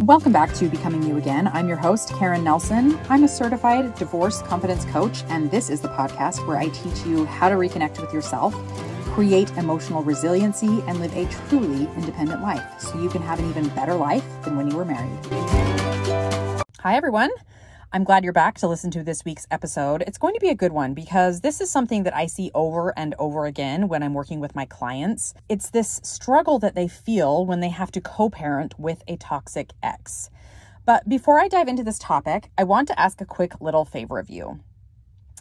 Welcome back to Becoming You Again. I'm your host, Karen Nelson. I'm a certified divorce confidence coach, and this is the podcast where I teach you how to reconnect with yourself, create emotional resiliency, and live a truly independent life so you can have an even better life than when you were married. Hi, everyone. I'm glad you're back to listen to this week's episode. It's going to be a good one because this is something that I see over and over again when I'm working with my clients. It's this struggle that they feel when they have to co parent with a toxic ex. But before I dive into this topic, I want to ask a quick little favor of you.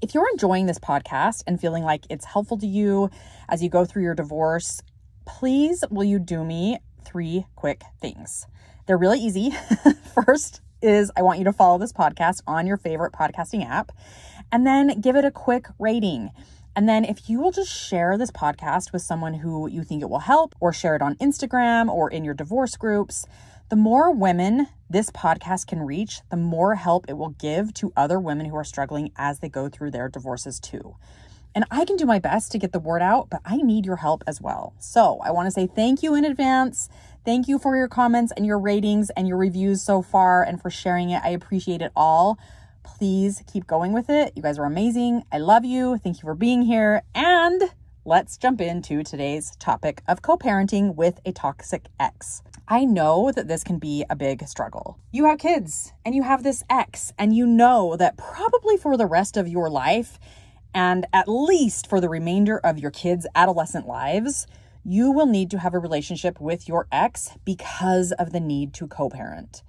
If you're enjoying this podcast and feeling like it's helpful to you as you go through your divorce, please will you do me three quick things? They're really easy. First, is I want you to follow this podcast on your favorite podcasting app and then give it a quick rating. And then, if you will just share this podcast with someone who you think it will help, or share it on Instagram or in your divorce groups, the more women this podcast can reach, the more help it will give to other women who are struggling as they go through their divorces, too. And I can do my best to get the word out, but I need your help as well. So I want to say thank you in advance. Thank you for your comments and your ratings and your reviews so far and for sharing it. I appreciate it all. Please keep going with it. You guys are amazing. I love you. Thank you for being here. And let's jump into today's topic of co parenting with a toxic ex. I know that this can be a big struggle. You have kids and you have this ex, and you know that probably for the rest of your life, and at least for the remainder of your kids' adolescent lives, you will need to have a relationship with your ex because of the need to co parent.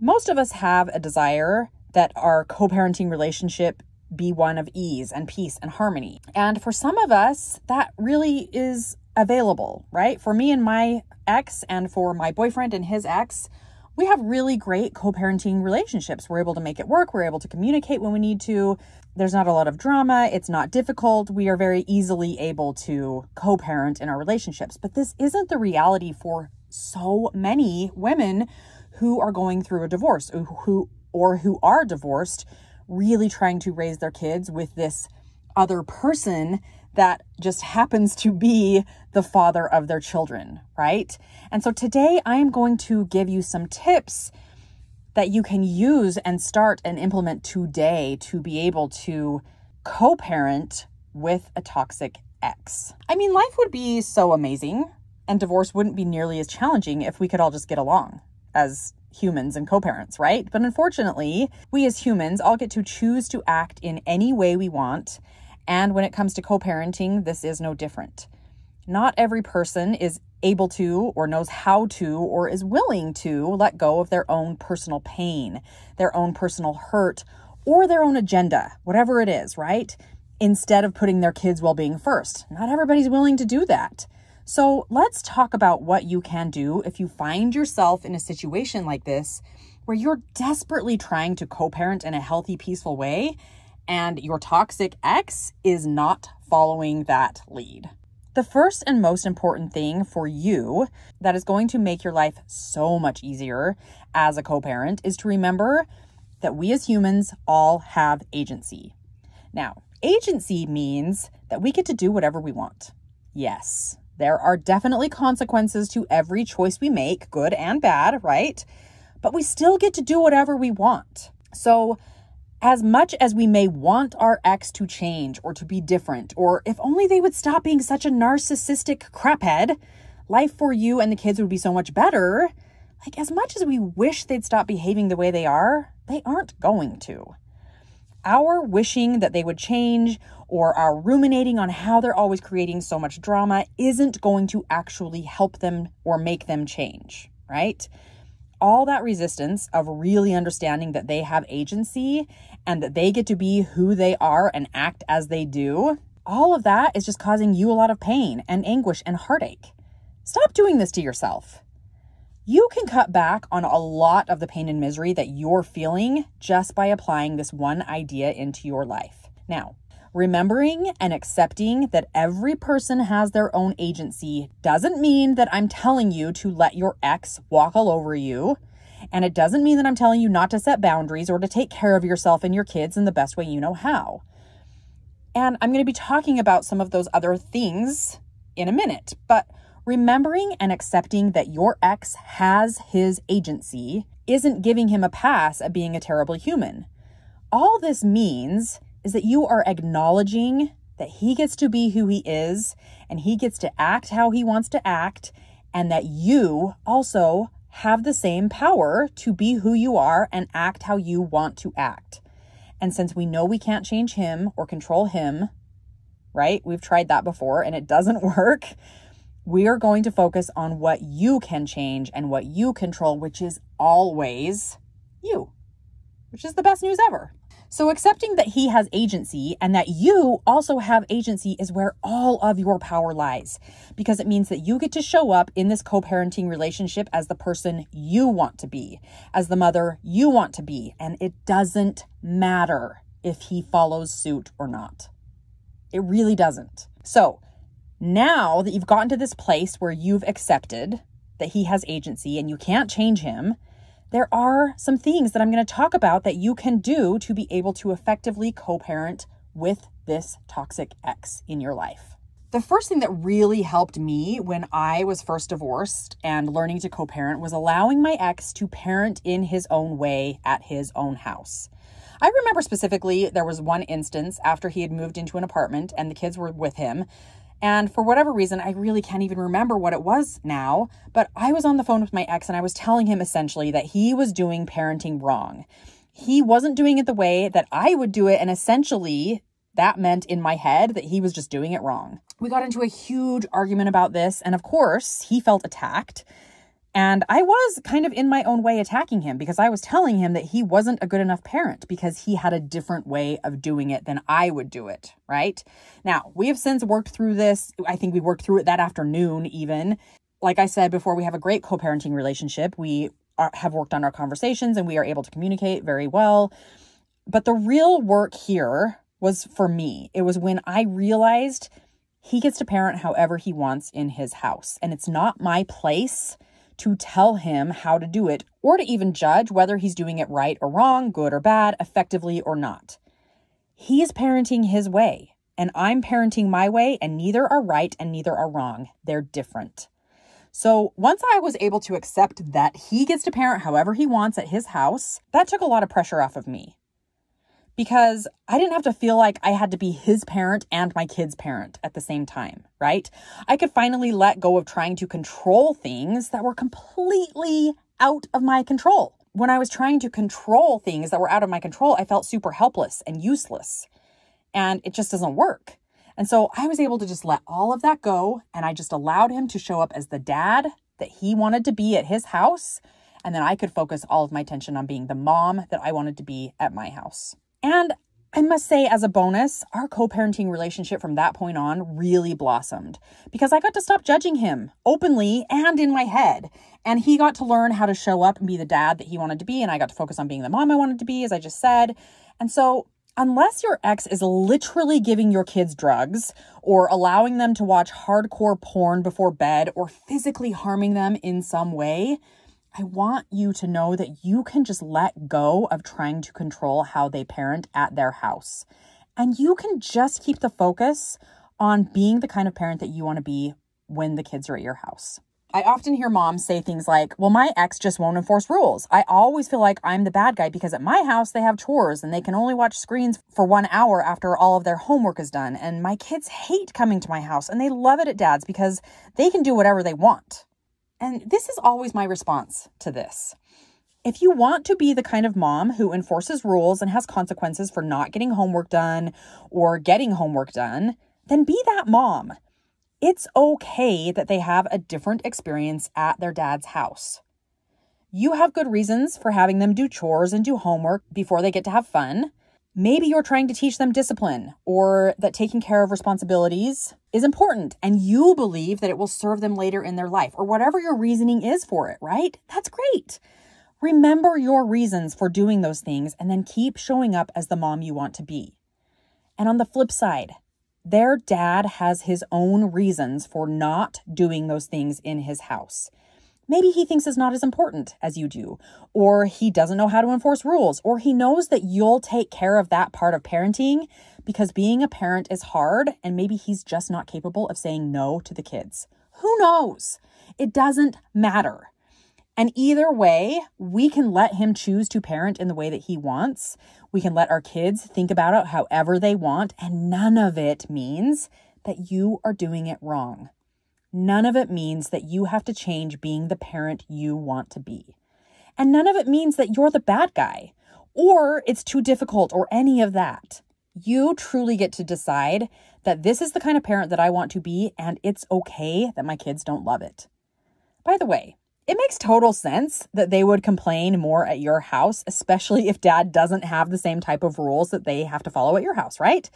Most of us have a desire that our co parenting relationship be one of ease and peace and harmony. And for some of us, that really is available, right? For me and my ex, and for my boyfriend and his ex, we have really great co parenting relationships. We're able to make it work. We're able to communicate when we need to. There's not a lot of drama. It's not difficult. We are very easily able to co parent in our relationships. But this isn't the reality for so many women who are going through a divorce or who, or who are divorced, really trying to raise their kids with this other person that just happens to be the father of their children, right? And so today I am going to give you some tips that you can use and start and implement today to be able to co parent with a toxic ex. I mean, life would be so amazing and divorce wouldn't be nearly as challenging if we could all just get along as humans and co parents, right? But unfortunately, we as humans all get to choose to act in any way we want and when it comes to co parenting, this is no different. Not every person is able to, or knows how to, or is willing to let go of their own personal pain, their own personal hurt, or their own agenda, whatever it is, right? Instead of putting their kids' well being first. Not everybody's willing to do that. So let's talk about what you can do if you find yourself in a situation like this where you're desperately trying to co parent in a healthy, peaceful way and your toxic ex is not following that lead. The first and most important thing for you that is going to make your life so much easier as a co parent is to remember that we as humans all have agency. Now, agency means that we get to do whatever we want. Yes, there are definitely consequences to every choice we make, good and bad, right? But we still get to do whatever we want. So, as much as we may want our ex to change or to be different, or if only they would stop being such a narcissistic craphead, life for you and the kids would be so much better. Like, as much as we wish they'd stop behaving the way they are, they aren't going to. Our wishing that they would change or our ruminating on how they're always creating so much drama isn't going to actually help them or make them change, right? All that resistance of really understanding that they have agency and that they get to be who they are and act as they do, all of that is just causing you a lot of pain and anguish and heartache. Stop doing this to yourself. You can cut back on a lot of the pain and misery that you're feeling just by applying this one idea into your life. Now, remembering and accepting that every person has their own agency doesn't mean that I'm telling you to let your ex walk all over you and it doesn't mean that I'm telling you not to set boundaries or to take care of yourself and your kids in the best way you know how. And I'm going to be talking about some of those other things in a minute, but remembering and accepting that your ex has his agency isn't giving him a pass at being a terrible human. All this means is that you are acknowledging that he gets to be who he is and he gets to act how he wants to act, and that you also have the same power to be who you are and act how you want to act. And since we know we can't change him or control him, right? We've tried that before and it doesn't work. We are going to focus on what you can change and what you control, which is always you, which is the best news ever. So, accepting that he has agency and that you also have agency is where all of your power lies because it means that you get to show up in this co parenting relationship as the person you want to be, as the mother you want to be. And it doesn't matter if he follows suit or not. It really doesn't. So, now that you've gotten to this place where you've accepted that he has agency and you can't change him, there are some things that I'm going to talk about that you can do to be able to effectively co parent with this toxic ex in your life. The first thing that really helped me when I was first divorced and learning to co parent was allowing my ex to parent in his own way at his own house. I remember specifically there was one instance after he had moved into an apartment and the kids were with him and for whatever reason, I really can't even remember what it was now, but I was on the phone with my ex and I was telling him essentially that he was doing parenting wrong. He wasn't doing it the way that I would do it. And essentially, that meant in my head that he was just doing it wrong. We got into a huge argument about this. And of course, he felt attacked and I was kind of in my own way attacking him because I was telling him that he wasn't a good enough parent because he had a different way of doing it than I would do it, right? Now, we have since worked through this. I think we worked through it that afternoon, even. Like I said before, we have a great co parenting relationship. We are, have worked on our conversations and we are able to communicate very well. But the real work here was for me. It was when I realized he gets to parent however he wants in his house, and it's not my place to tell him how to do it or to even judge whether he's doing it right or wrong, good or bad, effectively or not. He's parenting his way, and I'm parenting my way, and neither are right and neither are wrong. They're different. So, once I was able to accept that he gets to parent however he wants at his house, that took a lot of pressure off of me because I didn't have to feel like I had to be his parent and my kid's parent at the same time, right? I could finally let go of trying to control things that were completely out of my control. When I was trying to control things that were out of my control, I felt super helpless and useless. And it just doesn't work. And so I was able to just let all of that go. And I just allowed him to show up as the dad that he wanted to be at his house. And then I could focus all of my attention on being the mom that I wanted to be at my house. And I must say, as a bonus, our co parenting relationship from that point on really blossomed because I got to stop judging him openly and in my head. And he got to learn how to show up and be the dad that he wanted to be. And I got to focus on being the mom I wanted to be, as I just said. And so unless your ex is literally giving your kids drugs or allowing them to watch hardcore porn before bed or physically harming them in some way, I want you to know that you can just let go of trying to control how they parent at their house. And you can just keep the focus on being the kind of parent that you want to be when the kids are at your house. I often hear moms say things like, Well, my ex just won't enforce rules. I always feel like I'm the bad guy because at my house they have chores and they can only watch screens for one hour after all of their homework is done. And my kids hate coming to my house and they love it at dad's because they can do whatever they want. And this is always my response to this. If you want to be the kind of mom who enforces rules and has consequences for not getting homework done or getting homework done, then be that mom. It's okay that they have a different experience at their dad's house. You have good reasons for having them do chores and do homework before they get to have fun. Maybe you're trying to teach them discipline or that taking care of responsibilities is important and you believe that it will serve them later in their life or whatever your reasoning is for it, right? That's great. Remember your reasons for doing those things and then keep showing up as the mom you want to be. And on the flip side, their dad has his own reasons for not doing those things in his house. Maybe he thinks it's not as important as you do, or he doesn't know how to enforce rules, or he knows that you'll take care of that part of parenting because being a parent is hard, and maybe he's just not capable of saying no to the kids. Who knows? It doesn't matter. And either way, we can let him choose to parent in the way that he wants. We can let our kids think about it however they want, and none of it means that you are doing it wrong. None of it means that you have to change being the parent you want to be. And none of it means that you're the bad guy or it's too difficult or any of that. You truly get to decide that this is the kind of parent that I want to be and it's okay that my kids don't love it. By the way, it makes total sense that they would complain more at your house, especially if dad doesn't have the same type of rules that they have to follow at your house, right?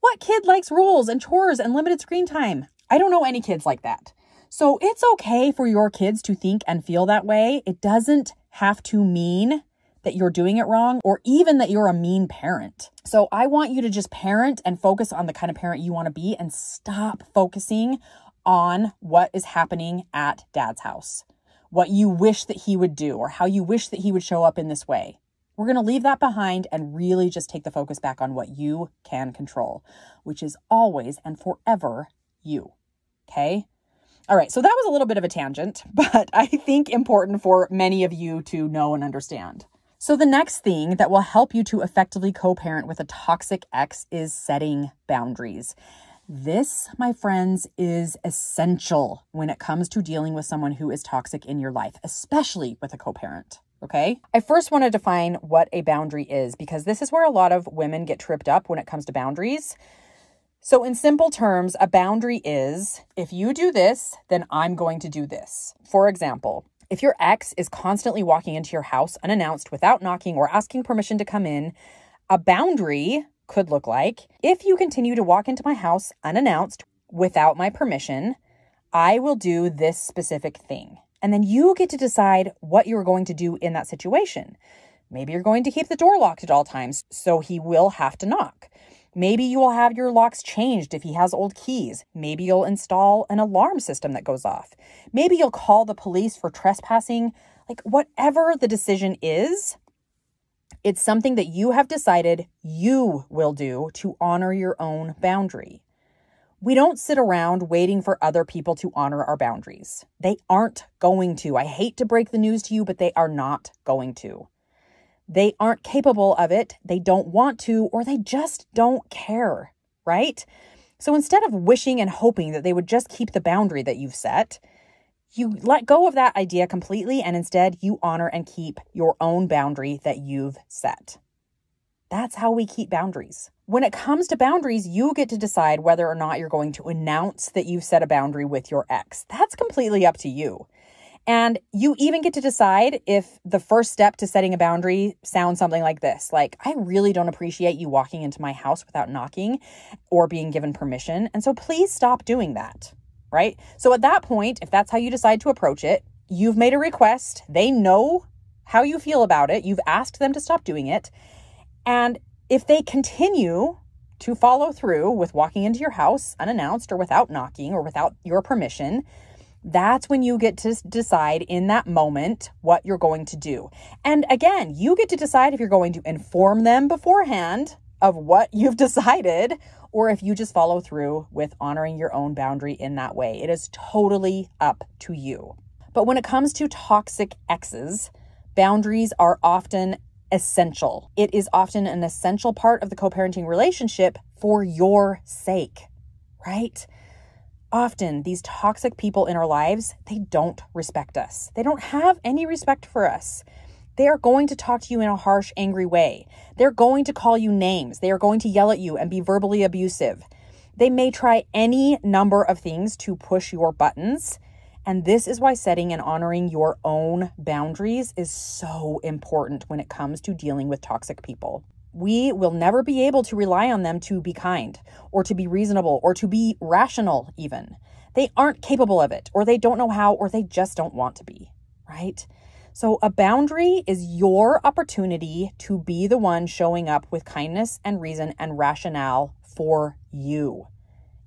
What kid likes rules and chores and limited screen time? I don't know any kids like that. So it's okay for your kids to think and feel that way. It doesn't have to mean that you're doing it wrong or even that you're a mean parent. So I want you to just parent and focus on the kind of parent you want to be and stop focusing on what is happening at dad's house, what you wish that he would do, or how you wish that he would show up in this way. We're going to leave that behind and really just take the focus back on what you can control, which is always and forever you. Okay. All right, so that was a little bit of a tangent, but I think important for many of you to know and understand. So, the next thing that will help you to effectively co parent with a toxic ex is setting boundaries. This, my friends, is essential when it comes to dealing with someone who is toxic in your life, especially with a co parent. Okay. I first want to define what a boundary is because this is where a lot of women get tripped up when it comes to boundaries. So, in simple terms, a boundary is if you do this, then I'm going to do this. For example, if your ex is constantly walking into your house unannounced without knocking or asking permission to come in, a boundary could look like if you continue to walk into my house unannounced without my permission, I will do this specific thing. And then you get to decide what you're going to do in that situation. Maybe you're going to keep the door locked at all times, so he will have to knock. Maybe you will have your locks changed if he has old keys. Maybe you'll install an alarm system that goes off. Maybe you'll call the police for trespassing. Like, whatever the decision is, it's something that you have decided you will do to honor your own boundary. We don't sit around waiting for other people to honor our boundaries. They aren't going to. I hate to break the news to you, but they are not going to. They aren't capable of it, they don't want to, or they just don't care, right? So instead of wishing and hoping that they would just keep the boundary that you've set, you let go of that idea completely and instead you honor and keep your own boundary that you've set. That's how we keep boundaries. When it comes to boundaries, you get to decide whether or not you're going to announce that you've set a boundary with your ex. That's completely up to you. And you even get to decide if the first step to setting a boundary sounds something like this like, I really don't appreciate you walking into my house without knocking or being given permission. And so please stop doing that, right? So at that point, if that's how you decide to approach it, you've made a request. They know how you feel about it. You've asked them to stop doing it. And if they continue to follow through with walking into your house unannounced or without knocking or without your permission, that's when you get to decide in that moment what you're going to do. And again, you get to decide if you're going to inform them beforehand of what you've decided or if you just follow through with honoring your own boundary in that way. It is totally up to you. But when it comes to toxic exes, boundaries are often essential. It is often an essential part of the co parenting relationship for your sake, right? often these toxic people in our lives, they don't respect us. They don't have any respect for us. They are going to talk to you in a harsh, angry way. They're going to call you names. They are going to yell at you and be verbally abusive. They may try any number of things to push your buttons. And this is why setting and honoring your own boundaries is so important when it comes to dealing with toxic people we will never be able to rely on them to be kind or to be reasonable or to be rational, even. They aren't capable of it, or they don't know how, or they just don't want to be, right? So, a boundary is your opportunity to be the one showing up with kindness and reason and rationale for you.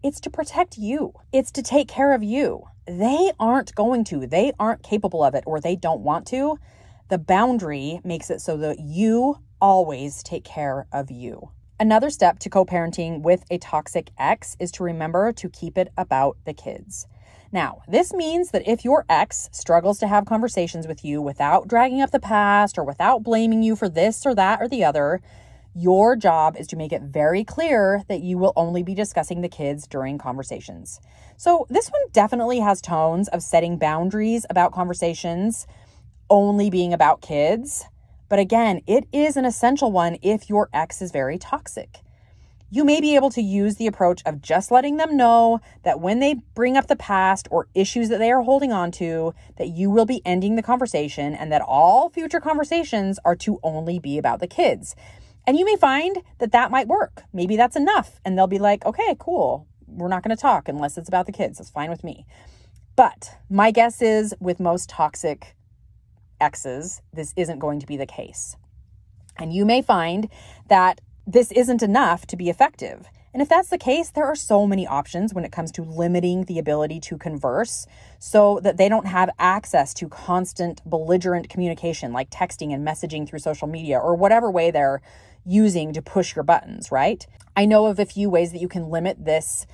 It's to protect you, it's to take care of you. They aren't going to, they aren't capable of it, or they don't want to. The boundary makes it so that you always take care of you. Another step to co parenting with a toxic ex is to remember to keep it about the kids. Now, this means that if your ex struggles to have conversations with you without dragging up the past or without blaming you for this or that or the other, your job is to make it very clear that you will only be discussing the kids during conversations. So, this one definitely has tones of setting boundaries about conversations only being about kids but again, it is an essential one if your ex is very toxic. You may be able to use the approach of just letting them know that when they bring up the past or issues that they are holding on to, that you will be ending the conversation and that all future conversations are to only be about the kids. And you may find that that might work. Maybe that's enough. And they'll be like, okay, cool. We're not going to talk unless it's about the kids. That's fine with me. But my guess is with most toxic exes, this isn't going to be the case. And you may find that this isn't enough to be effective. And if that's the case, there are so many options when it comes to limiting the ability to converse so that they don't have access to constant belligerent communication like texting and messaging through social media or whatever way they're using to push your buttons, right? I know of a few ways that you can limit this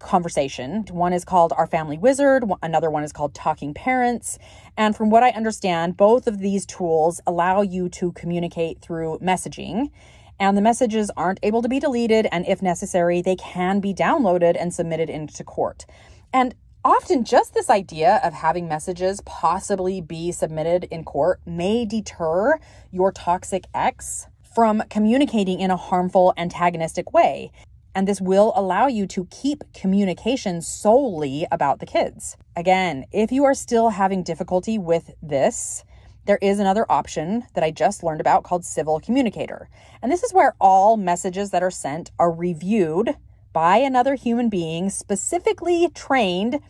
conversation. One is called Our Family Wizard, another one is called Talking Parents. And from what I understand, both of these tools allow you to communicate through messaging. And the messages aren't able to be deleted, and if necessary, they can be downloaded and submitted into court. And Often, just this idea of having messages possibly be submitted in court may deter your toxic ex from communicating in a harmful, antagonistic way. And this will allow you to keep communication solely about the kids. Again, if you are still having difficulty with this, there is another option that I just learned about called Civil Communicator. And this is where all messages that are sent are reviewed by another human being specifically trained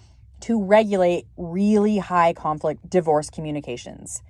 to regulate really high conflict divorce communications.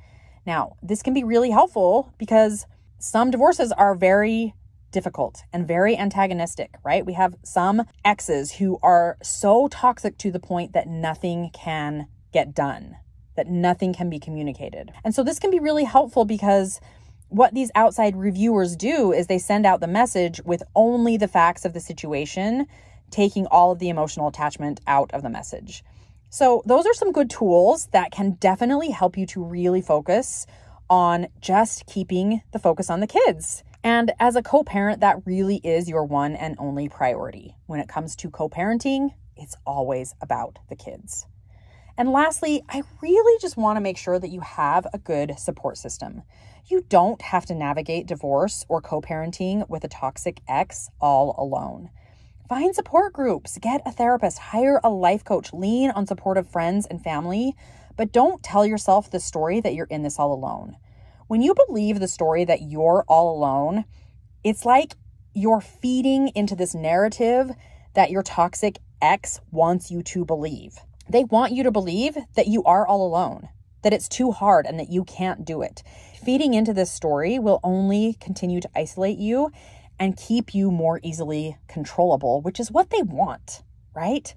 Now, this can be really helpful because some divorces are very difficult and very antagonistic, right? We have some exes who are so toxic to the point that nothing can get done, that nothing can be communicated. And so this can be really helpful because what these outside reviewers do is they send out the message with only the facts of the situation, taking all of the emotional attachment out of the message. So, those are some good tools that can definitely help you to really focus on just keeping the focus on the kids and as a co parent, that really is your one and only priority. When it comes to co parenting, it's always about the kids. And lastly, I really just want to make sure that you have a good support system. You don't have to navigate divorce or co parenting with a toxic ex all alone. Find support groups, get a therapist, hire a life coach, lean on supportive friends and family, but don't tell yourself the story that you're in this all alone when you believe the story that you're all alone, it's like you're feeding into this narrative that your toxic ex wants you to believe. They want you to believe that you are all alone, that it's too hard and that you can't do it. Feeding into this story will only continue to isolate you and keep you more easily controllable, which is what they want, right?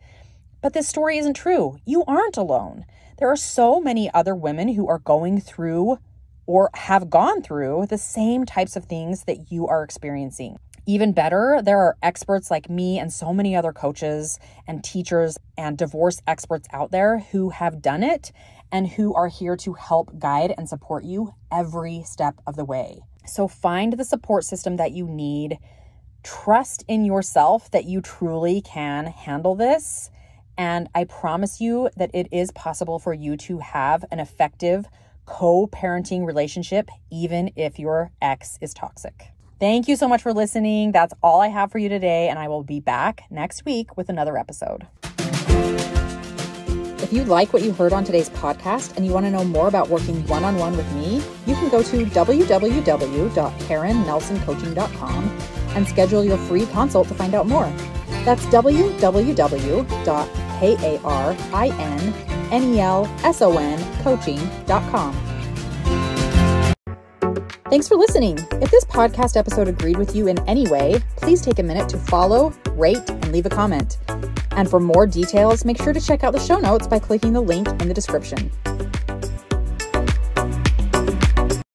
But this story isn't true. You aren't alone. There are so many other women who are going through or have gone through the same types of things that you are experiencing. Even better, there are experts like me and so many other coaches and teachers and divorce experts out there who have done it and who are here to help guide and support you every step of the way. So find the support system that you need. Trust in yourself that you truly can handle this. And I promise you that it is possible for you to have an effective co parenting relationship, even if your ex is toxic. Thank you so much for listening. That's all I have for you today, and I will be back next week with another episode. If you like what you heard on today's podcast and you want to know more about working one on one with me, you can go to www.karennelsoncoaching.com and schedule your free consult to find out more. That's www.karinn.com nelson coaching.com. Thanks for listening. If this podcast episode agreed with you in any way, please take a minute to follow, rate, and leave a comment. And for more details, make sure to check out the show notes by clicking the link in the description.